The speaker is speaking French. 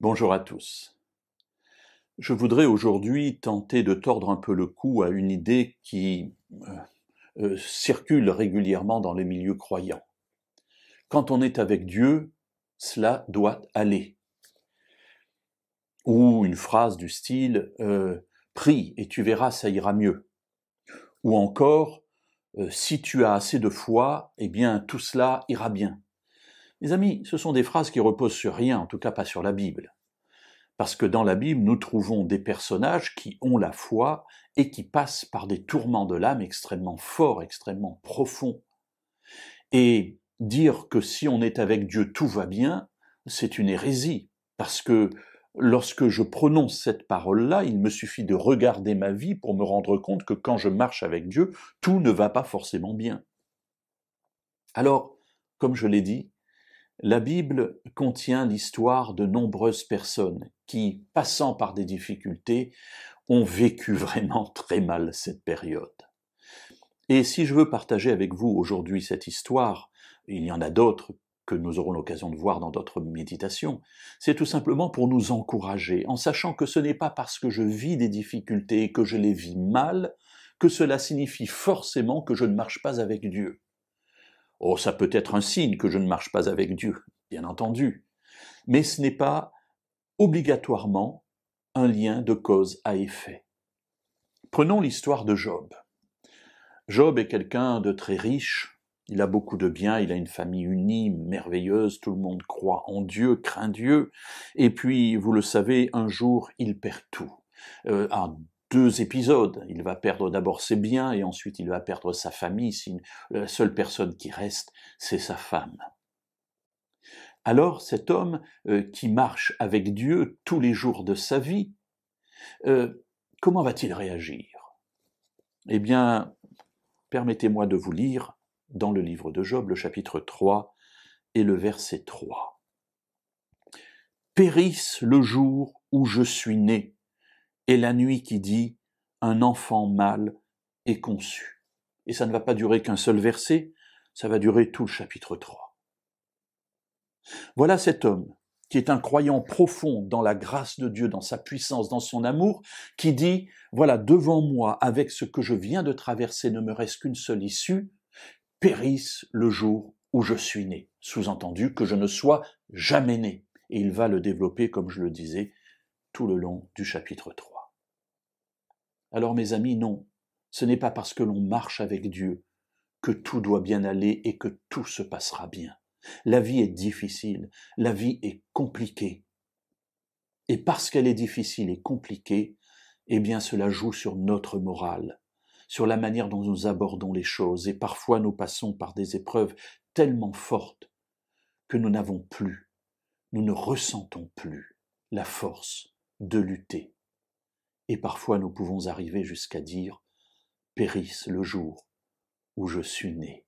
Bonjour à tous. Je voudrais aujourd'hui tenter de tordre un peu le cou à une idée qui euh, euh, circule régulièrement dans les milieux croyants. Quand on est avec Dieu, cela doit aller. Ou une phrase du style euh, Prie et tu verras, ça ira mieux. Ou encore Si tu as assez de foi, eh bien tout cela ira bien. Mes amis, ce sont des phrases qui reposent sur rien, en tout cas pas sur la Bible. Parce que dans la Bible, nous trouvons des personnages qui ont la foi et qui passent par des tourments de l'âme extrêmement forts, extrêmement profonds. Et dire que si on est avec Dieu, tout va bien, c'est une hérésie. Parce que lorsque je prononce cette parole-là, il me suffit de regarder ma vie pour me rendre compte que quand je marche avec Dieu, tout ne va pas forcément bien. Alors, comme je l'ai dit, la Bible contient l'histoire de nombreuses personnes qui, passant par des difficultés, ont vécu vraiment très mal cette période. Et si je veux partager avec vous aujourd'hui cette histoire, il y en a d'autres que nous aurons l'occasion de voir dans d'autres méditations, c'est tout simplement pour nous encourager, en sachant que ce n'est pas parce que je vis des difficultés et que je les vis mal, que cela signifie forcément que je ne marche pas avec Dieu. Oh, ça peut être un signe que je ne marche pas avec Dieu, bien entendu. Mais ce n'est pas obligatoirement un lien de cause à effet. Prenons l'histoire de Job. Job est quelqu'un de très riche, il a beaucoup de biens, il a une famille unie, merveilleuse, tout le monde croit en Dieu, craint Dieu, et puis, vous le savez, un jour, il perd tout. Euh, deux épisodes. Il va perdre d'abord ses biens et ensuite il va perdre sa famille. La seule personne qui reste, c'est sa femme. Alors cet homme euh, qui marche avec Dieu tous les jours de sa vie, euh, comment va-t-il réagir Eh bien, permettez-moi de vous lire dans le livre de Job le chapitre 3 et le verset 3. Périsse le jour où je suis né, et la nuit qui dit Un enfant mâle est conçu. Et ça ne va pas durer qu'un seul verset, ça va durer tout le chapitre 3. Voilà cet homme qui est un croyant profond dans la grâce de Dieu, dans sa puissance, dans son amour, qui dit, voilà, devant moi, avec ce que je viens de traverser, ne me reste qu'une seule issue, périsse le jour où je suis né. Sous-entendu que je ne sois jamais né. Et il va le développer, comme je le disais, tout le long du chapitre 3. Alors mes amis, non, ce n'est pas parce que l'on marche avec Dieu que tout doit bien aller et que tout se passera bien. La vie est difficile, la vie est compliquée. Et parce qu'elle est difficile et compliquée, eh bien cela joue sur notre morale, sur la manière dont nous abordons les choses, et parfois nous passons par des épreuves tellement fortes que nous n'avons plus, nous ne ressentons plus la force de lutter et parfois nous pouvons arriver jusqu'à dire Périsse le jour où je suis né.